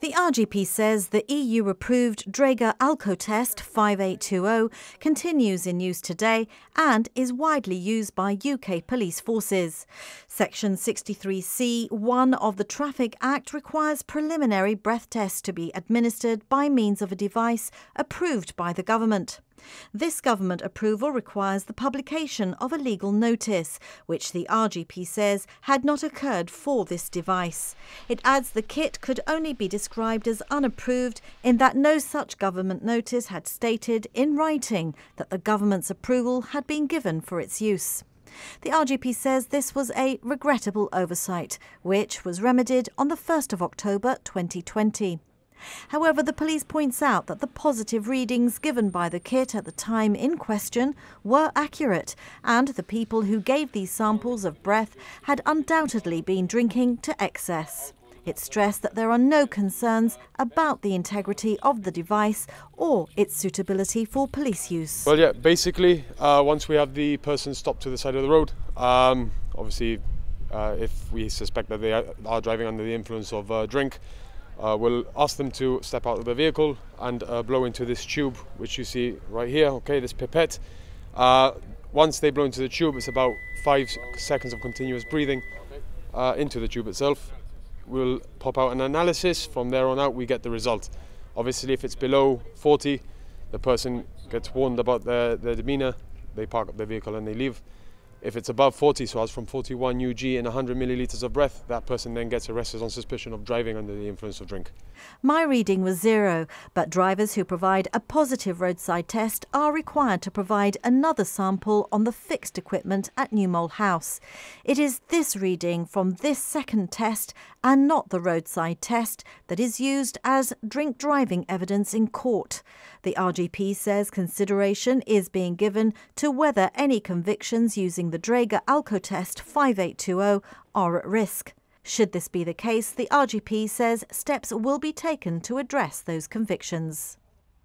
The RGP says the EU approved Draeger Alcotest 5820 continues in use today and is widely used by UK police forces. Section 63C1 of the Traffic Act requires preliminary breath tests to be administered by means of a device approved by the government. This government approval requires the publication of a legal notice, which the RGP says had not occurred for this device. It adds the kit could only be described as unapproved in that no such government notice had stated in writing that the government's approval had been given for its use. The RGP says this was a regrettable oversight, which was remedied on the 1st of October 2020. However, the police points out that the positive readings given by the kit at the time in question were accurate, and the people who gave these samples of breath had undoubtedly been drinking to excess. It stressed that there are no concerns about the integrity of the device or its suitability for police use. Well, yeah, basically, uh, once we have the person stopped to the side of the road, um, obviously, uh, if we suspect that they are driving under the influence of uh, drink, uh, we'll ask them to step out of the vehicle and uh, blow into this tube, which you see right here, okay, this pipette. Uh, once they blow into the tube, it's about five seconds of continuous breathing uh, into the tube itself. We'll pop out an analysis. From there on out, we get the result. Obviously, if it's below 40, the person gets warned about their, their demeanor, they park up their vehicle and they leave. If it's above 40, so I was from 41 UG in 100 milliliters of breath, that person then gets arrested on suspicion of driving under the influence of drink. My reading was zero, but drivers who provide a positive roadside test are required to provide another sample on the fixed equipment at Newmole House. It is this reading from this second test and not the roadside test that is used as drink driving evidence in court. The RGP says consideration is being given to whether any convictions using the the Draeger Alcotest 5820 are at risk. Should this be the case, the RGP says steps will be taken to address those convictions.